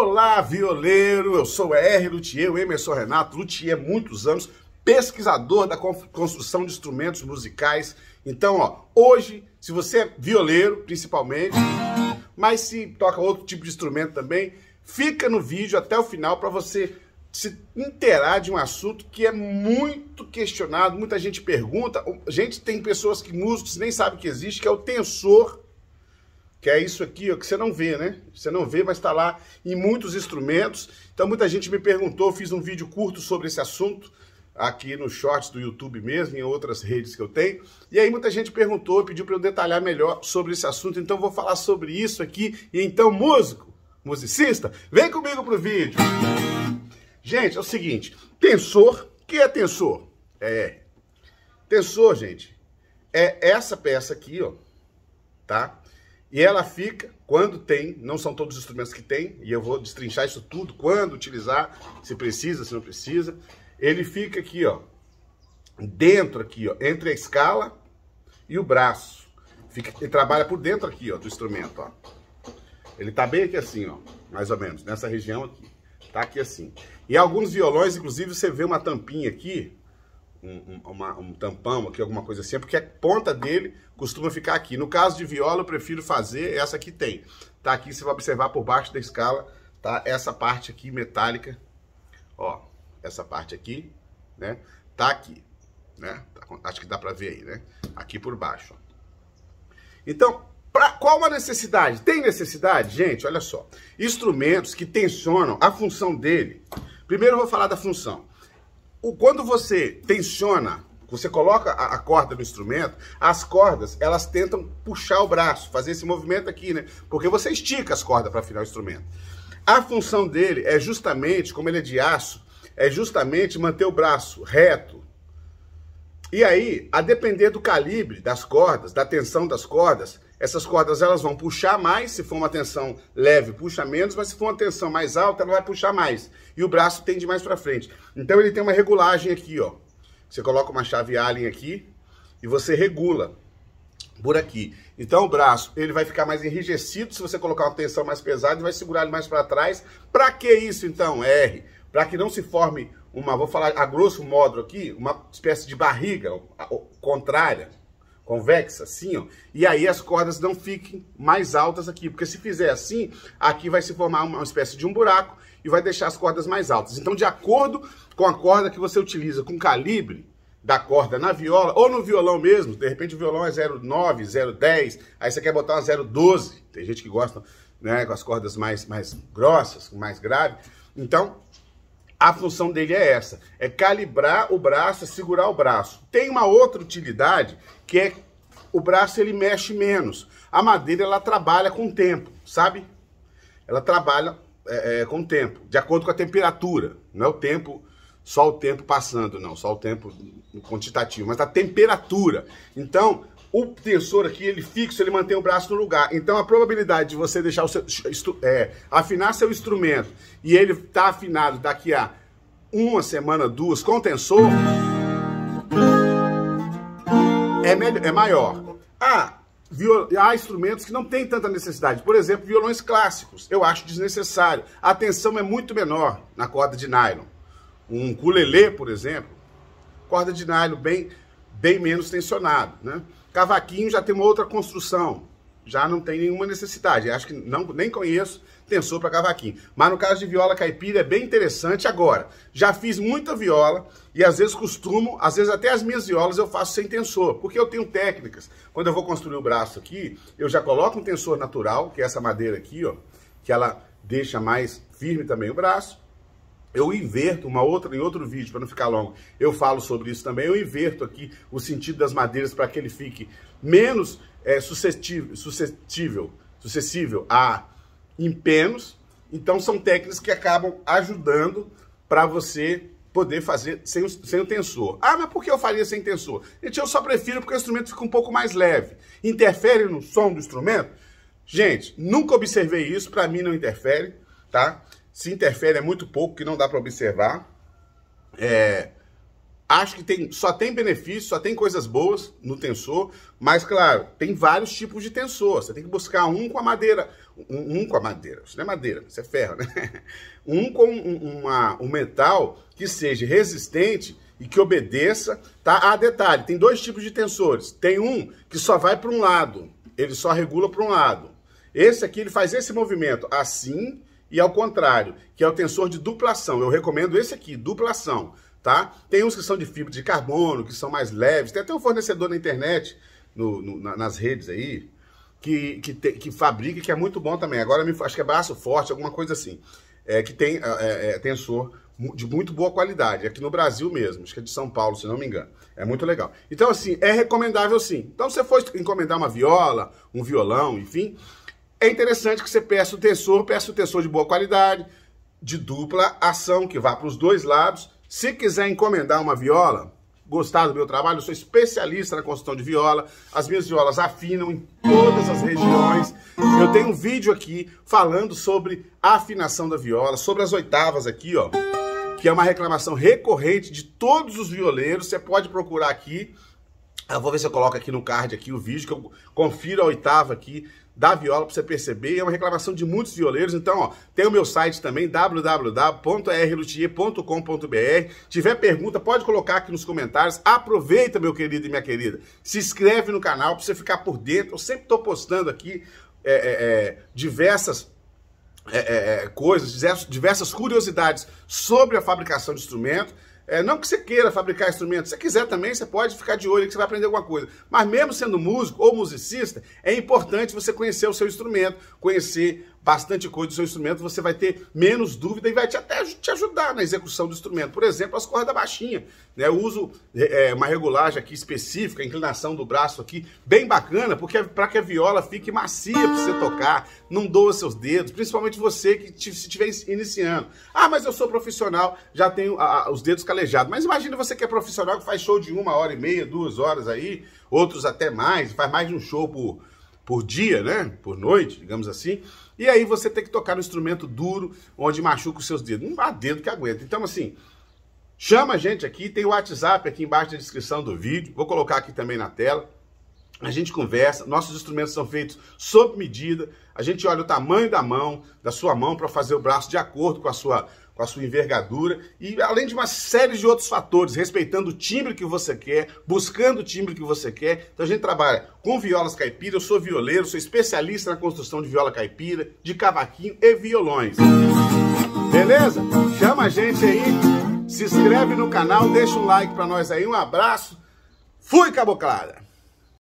Olá, violeiro! Eu sou R. Luthier, o Emerson Renato Luthier, muitos anos, pesquisador da construção de instrumentos musicais. Então, ó, hoje, se você é violeiro, principalmente, mas se toca outro tipo de instrumento também, fica no vídeo até o final para você se interar de um assunto que é muito questionado, muita gente pergunta, gente tem pessoas que músicos nem sabem que existe, que é o tensor que é isso aqui, ó, que você não vê, né? Você não vê, mas está lá em muitos instrumentos. Então muita gente me perguntou, fiz um vídeo curto sobre esse assunto aqui no shorts do YouTube mesmo, em outras redes que eu tenho. E aí muita gente perguntou, pediu para eu detalhar melhor sobre esse assunto, então vou falar sobre isso aqui. E então, músico, musicista, vem comigo pro vídeo. Gente, é o seguinte, tensor, o que é tensor? É. Tensor, gente, é essa peça aqui, ó, tá? E ela fica, quando tem, não são todos os instrumentos que tem, e eu vou destrinchar isso tudo, quando utilizar, se precisa, se não precisa. Ele fica aqui, ó, dentro aqui, ó, entre a escala e o braço. Fica, ele trabalha por dentro aqui, ó, do instrumento, ó. Ele tá bem aqui assim, ó, mais ou menos, nessa região aqui. Tá aqui assim. E alguns violões, inclusive, você vê uma tampinha aqui, um, uma, um, tampão aqui, alguma coisa assim, é porque a ponta dele costuma ficar aqui. No caso de viola, eu prefiro fazer essa aqui tem. Tá aqui, você vai observar por baixo da escala, tá? Essa parte aqui metálica, ó, essa parte aqui, né? Tá aqui, né? Tá acho que dá pra ver aí, né? Aqui por baixo. Então, pra, qual a necessidade? Tem necessidade? Gente, olha só. Instrumentos que tensionam a função dele. Primeiro eu vou falar da função o, quando você tensiona, você coloca a, a, corda no instrumento, as cordas, elas tentam puxar o braço, fazer esse movimento aqui, né? Porque você estica as cordas para afinar o instrumento. A função dele é justamente, como ele é de aço, é justamente manter o braço reto. E aí, a depender do calibre das cordas, da tensão das cordas, essas cordas elas vão puxar mais, se for uma tensão leve, puxa menos, mas se for uma tensão mais alta, ela vai puxar mais. E o braço tende mais para frente. Então ele tem uma regulagem aqui, ó. Você coloca uma chave Allen aqui e você regula por aqui. Então o braço ele vai ficar mais enrijecido se você colocar uma tensão mais pesada e vai segurar ele mais para trás. Para que isso então, R? Para que não se forme uma, vou falar a grosso modo aqui, uma espécie de barriga contrária convexa, assim, ó. E aí as cordas não fiquem mais altas aqui, porque se fizer assim, aqui vai se formar uma espécie de um buraco e vai deixar as cordas mais altas. Então, de acordo com a corda que você utiliza, com o calibre da corda na viola, ou no violão mesmo, de repente o violão é 0,9, 0,10, aí você quer botar uma 0,12, tem gente que gosta, né, com as cordas mais, mais grossas, mais grave. Então, a função dele é essa, é calibrar o braço, é segurar o braço. Tem uma outra utilidade que é o braço ele mexe menos. A madeira ela trabalha com o tempo, sabe? Ela trabalha é, é, com o tempo, de acordo com a temperatura. Não é o tempo, só o tempo passando, não, só o tempo quantitativo, mas a temperatura. Então, o tensor aqui, ele fixo, ele mantém o braço no lugar. Então a probabilidade de você deixar o seu, é, afinar seu instrumento e ele tá afinado daqui a uma semana, duas, com tensor, é, melhor, é maior. Ah, há instrumentos que não tem tanta necessidade. Por exemplo, violões clássicos. Eu acho desnecessário. A tensão é muito menor na corda de nylon. Um culelê, por exemplo, corda de nylon bem, bem menos tensionado, né? Cavaquinho já tem uma outra construção, já não tem nenhuma necessidade. Acho que não, nem conheço tensor para cavaquinho. Mas no caso de viola caipira é bem interessante agora. Já fiz muita viola e às vezes costumo, às vezes até as minhas violas eu faço sem tensor, porque eu tenho técnicas. Quando eu vou construir o braço aqui, eu já coloco um tensor natural, que é essa madeira aqui, ó, que ela deixa mais firme também o braço. Eu inverto uma outra em outro vídeo para não ficar longo. Eu falo sobre isso também. Eu inverto aqui o sentido das madeiras para que ele fique menos é, suscetível, suscetível, suscetível a empenos. Então são técnicas que acabam ajudando para você poder fazer sem, sem o tensor. Ah, mas por que eu faria sem tensor? Gente, eu só prefiro porque o instrumento fica um pouco mais leve. Interfere no som do instrumento? Gente, nunca observei isso, para mim não interfere, tá? se interfere é muito pouco, que não dá para observar. É, acho que tem, só tem benefício, só tem coisas boas no tensor, mas claro, tem vários tipos de tensor. Você tem que buscar um com a madeira, um, um com a madeira, isso não é madeira, isso é ferro, né? Um com uma, um metal que seja resistente e que obedeça, tá? Ah, detalhe, tem dois tipos de tensores. Tem um que só vai para um lado, ele só regula para um lado. Esse aqui ele faz esse movimento assim e ao contrário, que é o tensor de duplação. Eu recomendo esse aqui, duplação, tá? Tem uns que são de fibra de carbono, que são mais leves. Tem até um fornecedor na internet, no, no, nas redes aí, que, que, te, que fabrica, que é muito bom também. Agora me, acho que é braço forte, alguma coisa assim. É, que tem é, é, é tensor de muito boa qualidade, aqui no Brasil mesmo, acho que é de São Paulo, se não me engano. É muito legal. Então, assim, é recomendável sim. Então, se você for encomendar uma viola, um violão, enfim, é interessante que você peça o tensor, peça o tensor de boa qualidade, de dupla ação, que vá para os dois lados. Se quiser encomendar uma viola, gostar do meu trabalho, eu sou especialista na construção de viola, as minhas violas afinam em todas as regiões. Eu tenho um vídeo aqui falando sobre a afinação da viola, sobre as oitavas aqui, ó, que é uma reclamação recorrente de todos os violeiros. Você pode procurar aqui, eu ah, vou ver se eu coloco aqui no card aqui o vídeo, que eu confiro a oitava aqui da viola para você perceber. É uma reclamação de muitos violeiros. Então, ó, tem o meu site também, www.rlutier.com.br. Tiver pergunta, pode colocar aqui nos comentários. Aproveita, meu querido e minha querida. Se inscreve no canal para você ficar por dentro. Eu sempre estou postando aqui é, é, é, diversas é, é, é coisas, diversas curiosidades sobre a fabricação de instrumento é, não que você queira fabricar instrumentos, se você quiser também, você pode ficar de olho que você vai aprender alguma coisa. Mas mesmo sendo músico ou musicista, é importante você conhecer o seu instrumento, conhecer bastante coisa do seu instrumento, você vai ter menos dúvida e vai te até te ajudar na execução do instrumento. Por exemplo, as cordas baixinhas. Né? Eu uso é, é uma regulagem aqui específica, a inclinação do braço aqui, bem bacana, porque é para que a viola fique macia para você tocar, não doa seus dedos, principalmente você que te, se estiver iniciando. Ah, mas eu sou profissional, já tenho a, os dedos calejados. Mas imagina você que é profissional, que faz show de uma hora e meia, duas horas aí, outros até mais, faz mais de um show por por dia, né? Por noite, digamos assim. E aí você tem que tocar no instrumento duro, onde machuca os seus dedos. Não há dedo que aguenta. Então, assim, chama a gente aqui, tem o WhatsApp aqui embaixo da descrição do vídeo. Vou colocar aqui também na tela. A gente conversa, nossos instrumentos são feitos sob medida. A gente olha o tamanho da mão, da sua mão, para fazer o braço de acordo com a sua com a sua envergadura e além de uma série de outros fatores, respeitando o timbre que você quer, buscando o timbre que você quer. Então a gente trabalha com violas caipira, eu sou violeiro, sou especialista na construção de viola caipira, de cavaquinho e violões. Beleza? Chama a gente aí, se inscreve no canal, deixa um like para nós aí, um abraço. Fui, caboclada!